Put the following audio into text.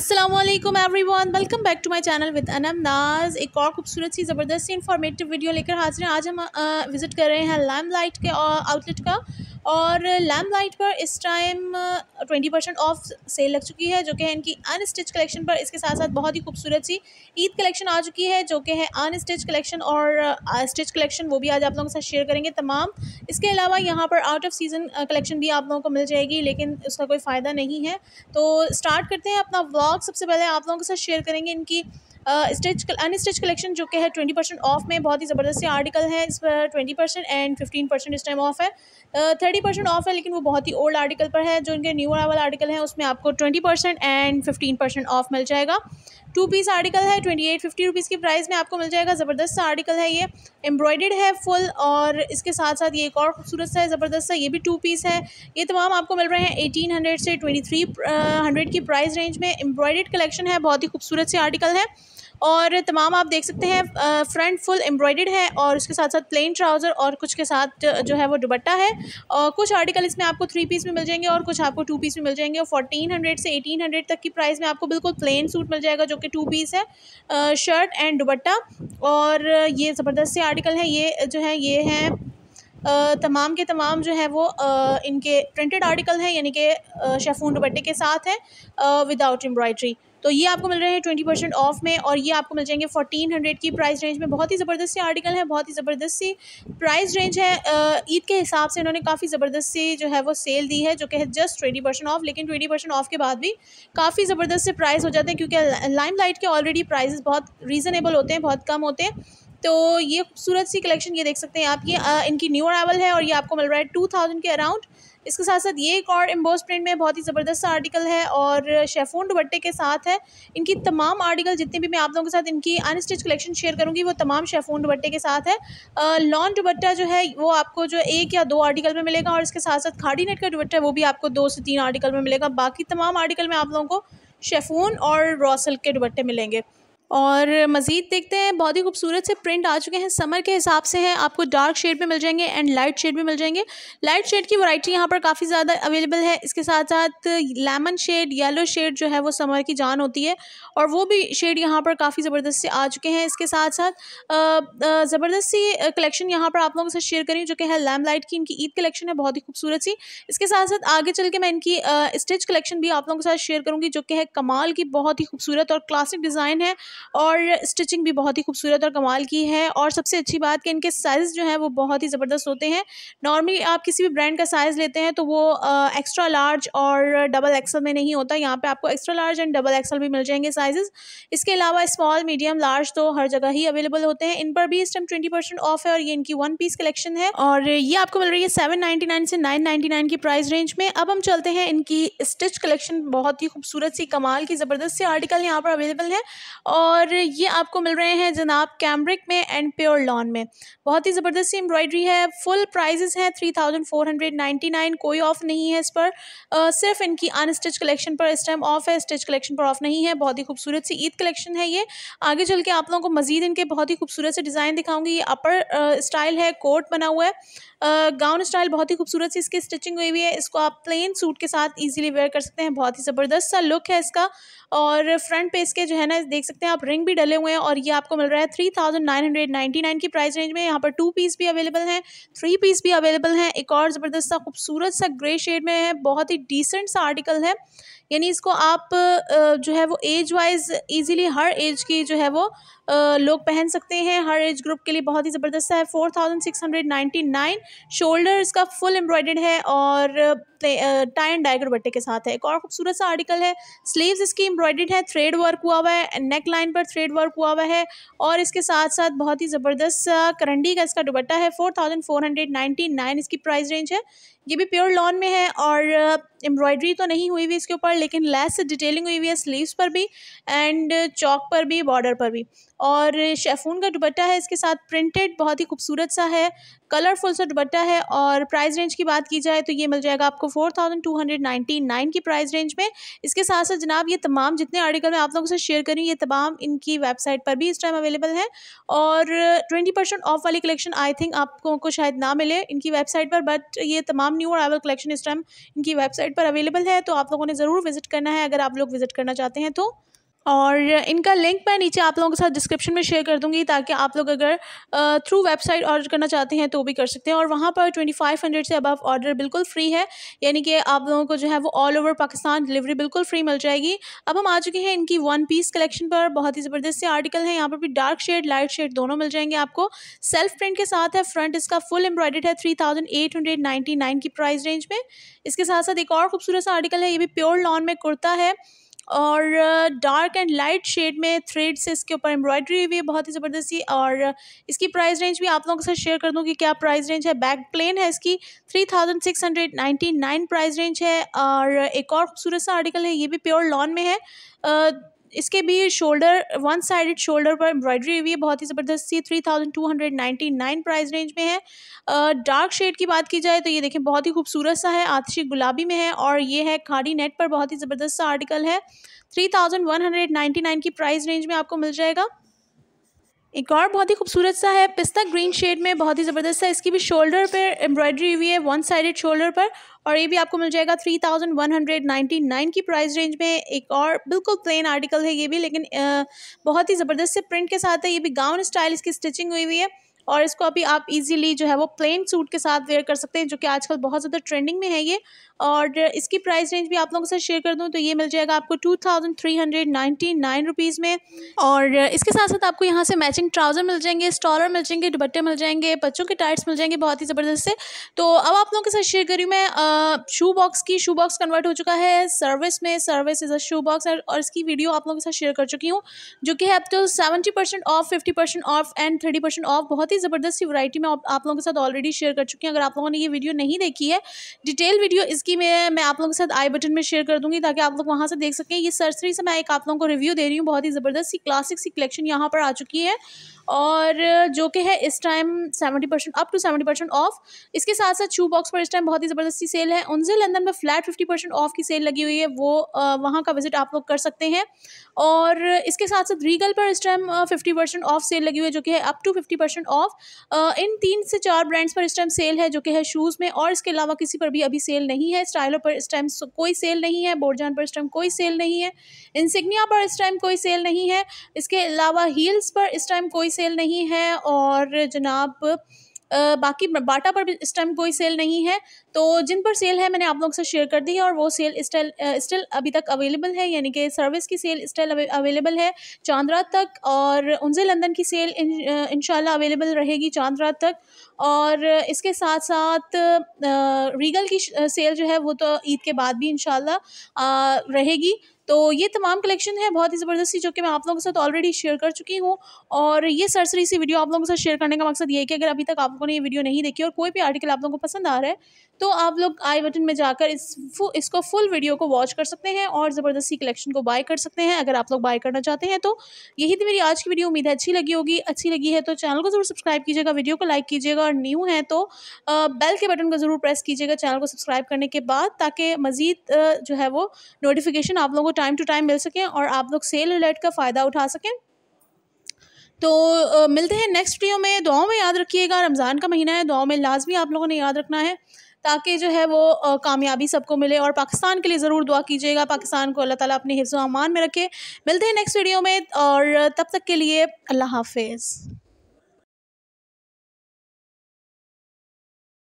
Aslam everyone welcome back to my channel with Anam Naz एक और खूबसूरत सी ज़बरदस्त सी इन्फॉर्मेटिव वीडियो लेकर हाजिर हैं आज हम विज़िट कर रहे हैं लाइम लाइट के आउटलेट का और लैम्प लाइट पर इस time twenty percent off sale लग चुकी है जो कि है इनकी अनस्टिच कलेक्शन पर इसके साथ साथ बहुत ही खूबसूरत सी ईद कलेक्शन आ चुकी है जो कि है अनस्टिच कलेक्शन और स्टिच uh, कलेक्शन वो भी आज आप लोगों के साथ शेयर करेंगे तमाम इसके अलावा यहाँ पर आउट ऑफ सीज़न कलेक्शन भी आप लोगों को मिल जाएगी लेकिन उसका कोई फ़ायदा नहीं है तो स्टार्ट करते हैं अपना व्लॉग सबसे पहले आप लोगों के साथ शेयर करेंगे इनकी स्टिच अनस्टिच कलेक्शन जो कि है ट्वेंटी परसेंट ऑफ में बहुत ही ज़बरदस्त आर्टिकल है इस पर twenty percent and fifteen percent इस टाइम ऑफ है थर्टी परसेंट ऑफ है लेकिन वो बहुत ही ओल्ड आर्टिकल पर है जो इनके न्यू वाला आर्टिकल है उसमें आपको twenty percent and fifteen percent off मिल जाएगा टू पीस आर्टिकल है ट्वेंटी एट फिफ्टी रुपीज़ की प्राइस में आपको मिल जाएगा ज़बरदस्त सा आर्टिकल है ये एम्ब्रॉयडेड है फुल और इसके साथ साथ ये एक और खूबसूरत सा है ज़बरदस्त सा ये भी टू पीस है ये तमाम आपको मिल रहे हैं एटीन हंड्रेड से ट्वेंटी थ्री हंड्रेड की प्राइस रेंज में एम्ब्रॉयडेड कलेक्शन है बहुत ही खूबसूरत से आर्टिकल है और तमाम आप देख सकते हैं फ्रंट फुल एम्ब्रॉयड है और उसके साथ साथ प्लेन ट्राउज़र और कुछ के साथ जो है वो दुबट्टा है और कुछ आर्टिकल इसमें आपको थ्री पीस में मिल जाएंगे और कुछ आपको टू पीस में मिल जाएंगे और फोर्टीन हंड्रेड से एटीन हंड्रेड तक की प्राइस में आपको बिल्कुल प्लेन सूट मिल जाएगा जो कि टू पीस है शर्ट एंड दुबट्टा और ये ज़बरदस्त से आर्टिकल है ये जो है ये है तमाम के तमाम जो है वो इनके प्रिंटेड आर्टिकल हैं यानी कि शेफून दुपट्टे के साथ है विदाउट एम्ब्रॉयड्री तो ये आपको मिल रहे हैं ट्वेंटी परसेंट ऑफ में और ये आपको मिल जाएंगे फोर्टीन हंड्रेड की प्राइस रेंज में बहुत ही ज़बरदस्त सी आर्टिकल है बहुत ही ज़बरदस्त सी प्राइस रेंज है ईद के हिसाब से इन्होंने काफ़ी ज़बरदस्त सी जो है वो सेल दी है जो कि जस्ट ट्वेंटी परसेंट ऑफ लेकिन ट्वेंटी परसेंट ऑफ के बाद भी काफ़ी ज़बरदस्त से प्राइस हो जाते हैं क्योंकि लाइम लाइट के ऑलरेडी प्राइजेस बहुत रीज़नेबल होते हैं बहुत कम होते हैं तो ये खूबसूरत सी कलेक्शन ये देख सकते हैं आप ये आ, इनकी न्यू अरावल है और ये आपको मिल रहा है टू थाउजेंड के अराउंड इसके साथ साथ ये एक और एम्बोस प्रिंट में बहुत ही ज़बरदस्त आर्टिकल है और शेफोन दुबट्टे के साथ है इनकी तमाम आर्टिकल जितने भी मैं आप लोगों के साथ इनकी अनस्टिच कलेक्शन शेयर करूँगी वो तमाम शेफोन दुबट्टे के साथ है लॉन्ग दुबट्टा जो है वो आपको जो एक या दो आर्टिकल में मिलेगा और इसके साथ साथ खाड़ी नेट का दुबट्टा वो भी आपको दो से तीन आर्टिकल में मिलेगा बाकी तमाम आर्टिकल में आप लोगों को शेफोन और रॉसल के दुबट्टे मिलेंगे और मज़ीद देखते हैं बहुत ही खूबसूरत से प्रिंट आ चुके हैं समर के हिसाब से हैं आपको डार्क शेड में मिल जाएंगे एंड लाइट शेड में मिल जाएंगे लाइट शेड की वैरायटी यहाँ पर काफ़ी ज़्यादा अवेलेबल है इसके साथ साथ लेमन शेड येलो शेड जो है वो समर की जान होती है और वो भी शेड यहाँ पर काफ़ी ज़बरदस्त से आ चुके हैं इसके साथ साथ ज़बरदस्त सी कलेक्शन यहाँ पर आप लोगों से शेयर करी जो कि है लैम लाइट की इनकी ईद कलेक्शन है बहुत ही खूबसूरत सी इसके साथ साथ आगे चल के मैं इनकी स्टिच कलेक्शन भी आप लोगों के साथ शेयर करूँगी जो कि है कमाल की बहुत ही खूबसूरत और क्लासिक डिज़ाइन है और स्टिचिंग भी बहुत ही खूबसूरत और कमाल की है और सबसे अच्छी बात कि इनके साइज़ जो हैं वो बहुत ही ज़बरदस्त होते हैं नॉर्मली आप किसी भी ब्रांड का साइज़ लेते हैं तो वो एक्स्ट्रा लार्ज और डबल एक्सल में नहीं होता यहाँ पर आपको extra large and double XL भी मिल जाएंगे साइज़ इसके अलावा स्मॉल मीडियम लार्ज तो हर जगह ही अवेलेबल होते हैं इन पर भी इस टाइम ट्वेंटी परसेंट ऑफ है और ये इनकी वन पीस कलेक्शन है और ये आपको मिल रही है सेवन नाइन्टी नाइन से नाइन नाइन्टी नाइन की प्राइस रेंज में अब हम चलते हैं इनकी स्टिच कलेक्शन बहुत ही खूबसूरत सी कमाल की ज़बरदस्त से आर्टिकल यहाँ पर अवेलेबल है और और ये आपको मिल रहे हैं जनाब कैमरिक में एंड प्योर लॉन में बहुत ही ज़बरदस्त एम्ब्रॉयडरी है फुल प्राइजेस हैं three thousand four hundred ninety nine कोई ऑफ़ नहीं है इस पर आ, सिर्फ इनकी अनस्टिच कलेक्शन पर इस टाइम ऑफ़ है स्टिच कलेक्शन पर ऑफ़ नहीं है बहुत ही खूबसूरत सी ईद कलेक्शन है ये आगे चल के आप लोगों को मज़ीद इनके बहुत ही खूबसूरत से डिज़ाइन दिखाऊंगी ये अपर स्टाइल है कोट बना हुआ है गाउन स्टाइल बहुत ही खूबसूरत सी इसकी स्टिचिंग हुई हुई है इसको आप प्लेन सूट के साथ ईजिली वेयर कर सकते हैं बहुत ही ज़बरदस्त सा लुक है इसका और फ्रंट पे इसके जो है ना देख सकते हैं आप आप रिंग भी डले हुए हैं और ये आपको मिल रहा है three thousand nine hundred ninety nine की प्राइस रेंज में यहाँ पर टू पीस भी अवेलेबल हैं थ्री पीस भी अवेलेबल हैं एक और ज़बरदस्त सा खूबसूरत सा ग्रे शेड में है बहुत ही डिसेंट सा आर्टिकल है यानी इसको आप जो है वो एज वाइज ईजिली हर एज की जो है वो लोग पहन सकते हैं हर एज ग्रुप के लिए बहुत ही ज़बरदस्त है four thousand six hundred ninety nine shoulder इसका फुल एम्ब्रॉयडर्ड है और टाइन डाइगर बट्टे के साथ है एक और खूबसूरत सा आर्टिकल है स्लीव्स इसकी एम्ब्रॉयडर्ड है थ्रेड वर्क हुआ हुआ है नेक लाइन पर थ्रेड वर्क हुआ हुआ है और इसके साथ साथ बहुत ही ज़बरदस्त करंडी का इसका दुबट्टा है four thousand four hundred ninety nine इसकी प्राइस रेंज है ये भी प्योर लॉन में है और एम्ब्रॉयडरी uh, तो नहीं हुई हुई इसके ऊपर लेकिन लेस डिटेलिंग हुई हुई है स्लीव्स पर भी एंड चौक पर भी बॉर्डर पर भी और शेफून का दुपट्टा है इसके साथ प्रिंटेड बहुत ही खूबसूरत सा है कलरफुल सा दुपट्टा है और प्राइस रेंज की बात की जाए तो ये मिल जाएगा आपको four thousand two hundred ninety nine की प्राइस रेंज में इसके साथ साथ जनाब ये तमाम जितने आर्टिकल मैं आप लोगों से शेयर करी ये तमाम इनकी वेबसाइट पर भी इस टाइम अवेलेबल है और ट्वेंटी परसेंट ऑफ वाली कलेक्शन आई थिंक आपको को शायद ना मिले इनकी वेबसाइट पर बट ये तमाम न्यू अरावल कलेक्शन इस टाइम इनकी वेबसाइट पर अवेलेबल है तो आप लोगों ने ज़रूर विजिट करना है अगर आप लोग विजिट करना चाहते हैं तो और इनका लिंक मैं नीचे आप लोगों के साथ डिस्क्रिप्शन में शेयर कर दूंगी ताकि आप लोग अगर थ्रू वेबसाइट ऑर्डर करना चाहते हैं तो भी कर सकते हैं और वहाँ पर ट्वेंटी फाइव हंड्रेड से अबव ऑर्डर बिल्कुल फ्री है यानी कि आप लोगों को जो है वो ऑल ओवर पाकिस्तान डिलीवरी बिल्कुल फ्री मिल जाएगी अब हम आ चुके हैं इनकी वन पीस कलेक्शन पर बहुत ही ज़बरदस्त से आर्टिकल है यहाँ पर भी डार्क शेड लाइट शेड दोनों मिल जाएंगे आपको सेल्फ प्रिंट के साथ है फ्रंट इसका फुल एम्ब्रॉयडेड है three thousand eight hundred nine की प्राइस रेंज में इसके साथ साथ एक और खूबसूरत सा आर्टिकल है ये भी प्योर लॉन में कुर्ता है और डार्क एंड लाइट शेड में थ्रेड से इसके ऊपर एम्ब्रॉयडरी हुई है बहुत ही ज़बरदस्त सी और इसकी प्राइस रेंज भी आप लोगों के साथ शेयर कर दूँ कि क्या प्राइस रेंज है बैक प्लेन है इसकी three thousand six hundred ninety nine price range है और एक और खूबसूरत सा आर्टिकल है ये भी प्योर लॉन में है इसके भी शोल्डर वन साइडेड शोल्डर पर एम्ब्रॉयडरी हुई है बहुत ही ज़बरदस्त सी three thousand two hundred ninety nine price range में है डार्क शेड की बात की जाए तो ये देखें बहुत ही खूबसूरत सा है आतिशी गुलाबी में है और ये है खाड़ी नेट पर बहुत ही ज़बरदस्त सा आर्टिकल है three thousand one hundred ninety nine की प्राइस रेंज में आपको मिल जाएगा एक और बहुत ही खूबसूरत सा है पिस्ता ग्रीन शेड में बहुत ही ज़बरदस्त है इसकी भी शोल्डर पर एम्ब्रॉयडरी हुई है वन साइडेड शोल्डर पर और ये भी आपको मिल जाएगा three thousand one hundred ninety nine की प्राइस रेंज में एक और बिल्कुल प्लेन आर्टिकल है ये भी लेकिन आ, बहुत ही ज़बरदस्त से प्रिंट के साथ है ये भी गाउन स्टाइल इसकी स्टिचिंग हुई हुई है और इसको अभी आप इजीली जो है वो प्लेन सूट के साथ वेयर कर सकते हैं जो कि आजकल बहुत ज़्यादा ट्रेंडिंग में है ये और इसकी प्राइस रेंज भी आप लोगों के साथ शेयर कर दूँ तो ये मिल जाएगा आपको two thousand three hundred ninety nine rupees में और इसके साथ साथ आपको यहाँ से मैचिंग ट्राउज़र मिल जाएंगे स्टॉलर मिल जाएंगे दुबट्टे मिल जाएंगे बच्चों के टाइट्स मिल जाएंगे बहुत ही ज़बरदस्त से तो अब आप लोगों के साथ शेयर करी मैं शू बॉक्स की शू बॉक्स कन्वर्ट हो चुका है सर्विस में Servis is a shoe box और इसकी वीडियो आप लोगों के साथ शेयर कर चुकी हूँ जो कि है अब तो seventy percent off fifty percent off and thirty percent off बहुत ही ज़बरदस्त सी वैरायटी मैं आप, लोगों के साथ ऑलरेडी शेयर कर चुकी हूँ अगर आप लोगों ने ये वीडियो नहीं देखी है डिटेल वीडियो इसकी मैं मैं आप लोगों के साथ आई बटन में शेयर कर दूँगी ताकि आप लोग वहाँ से देख सकें ये सर्सरी से मैं एक आप लोगों को रिव्यू दे रही हूँ बहुत ही ज़बरदस्त सी क्लासिक सी कलेक्शन यहाँ पर आ चुकी है और जो कि है इस time seventy percent up to seventy percent off इसके साथ साथ शू बॉक्स पर इस टाइम बहुत ही ज़बरदस्ती सेल है उनसे लंदन में फ्लैट फिफ्टी परसेंट ऑफ की सेल लगी हुई है वो वहाँ का विजिट आप लोग कर सकते हैं और इसके साथ साथ रीगल पर इस time fifty percent off sale लगी हुई है जो कि है up to fifty percent off off uh, इन तीन से चार ब्रांड्स पर इस टाइम सेल है जो कि है शूज़ में और इसके अलावा किसी पर भी अभी सेल नहीं है स्टाइलो पर इस टाइम कोई सेल नहीं है बोर्जान पर इस टाइम कोई सेल नहीं है इंसिग्निया पर इस टाइम कोई सेल नहीं है इसके अलावा हील्स पर इस टाइम कोई सेल नहीं है और जनाब बाकी बाटा पर भी इस टाइम कोई सेल नहीं है तो जिन पर सेल है मैंने आप लोगों से शेयर कर दी है और वो सेल स्टाइल स्टिल अभी तक अवेलेबल है यानी कि सर्विस की सेल स्टाइल अवेलेबल है चांद रात तक और उनसे लंदन की सेल इन अवेलेबल रहेगी चांद रात तक और इसके साथ साथ रीगल की सेल जो है वो तो ईद के बाद भी इन रहेगी तो ये तमाम कलेक्शन है बहुत ही ज़बरदस्ती जो कि मैं आप लोगों के साथ ऑलरेडी शेयर कर चुकी हूँ और ये सरसरी सी वीडियो आप लोगों के साथ शेयर करने का मकसद ये है कि अगर अभी तक आप लोगों ने ये वीडियो नहीं देखी और कोई भी आर्टिकल आप लोगों को पसंद आ रहा है तो आप लोग आई बटन में जाकर इस फु, इसको फुल वीडियो को वॉच कर सकते हैं और ज़बरदस्ती कलेक्शन को बाय कर सकते हैं अगर आप लोग बाय करना चाहते हैं तो यही थी मेरी आज की वीडियो उम्मीद है अच्छी लगी होगी अच्छी लगी है तो चैनल को ज़रूर सब्सक्राइब कीजिएगा वीडियो को लाइक कीजिएगा और न्यू है तो बेल के बटन को ज़रूर प्रेस कीजिएगा चैनल को सब्सक्राइब करने के बाद ताकि मज़ीद जो है वो नोटिफिकेशन आप लोगों को टाइम टू टाइम मिल सकें और आप लोग सेल अलर्ट का फ़ायदा उठा सकें तो आ, मिलते हैं नेक्स्ट वीडियो में दुआओं में याद रखिएगा रमज़ान का महीना है दुआओं में लाजमी आप लोगों ने याद रखना है ताकि जो है वो कामयाबी सबको मिले और पाकिस्तान के लिए ज़रूर दुआ कीजिएगा पाकिस्तान को अल्लाह ताला अपने हिफ्ज़ अमान में रखे मिलते हैं नेक्स्ट वीडियो में और तब तक के लिए अल्लाह हाफिज़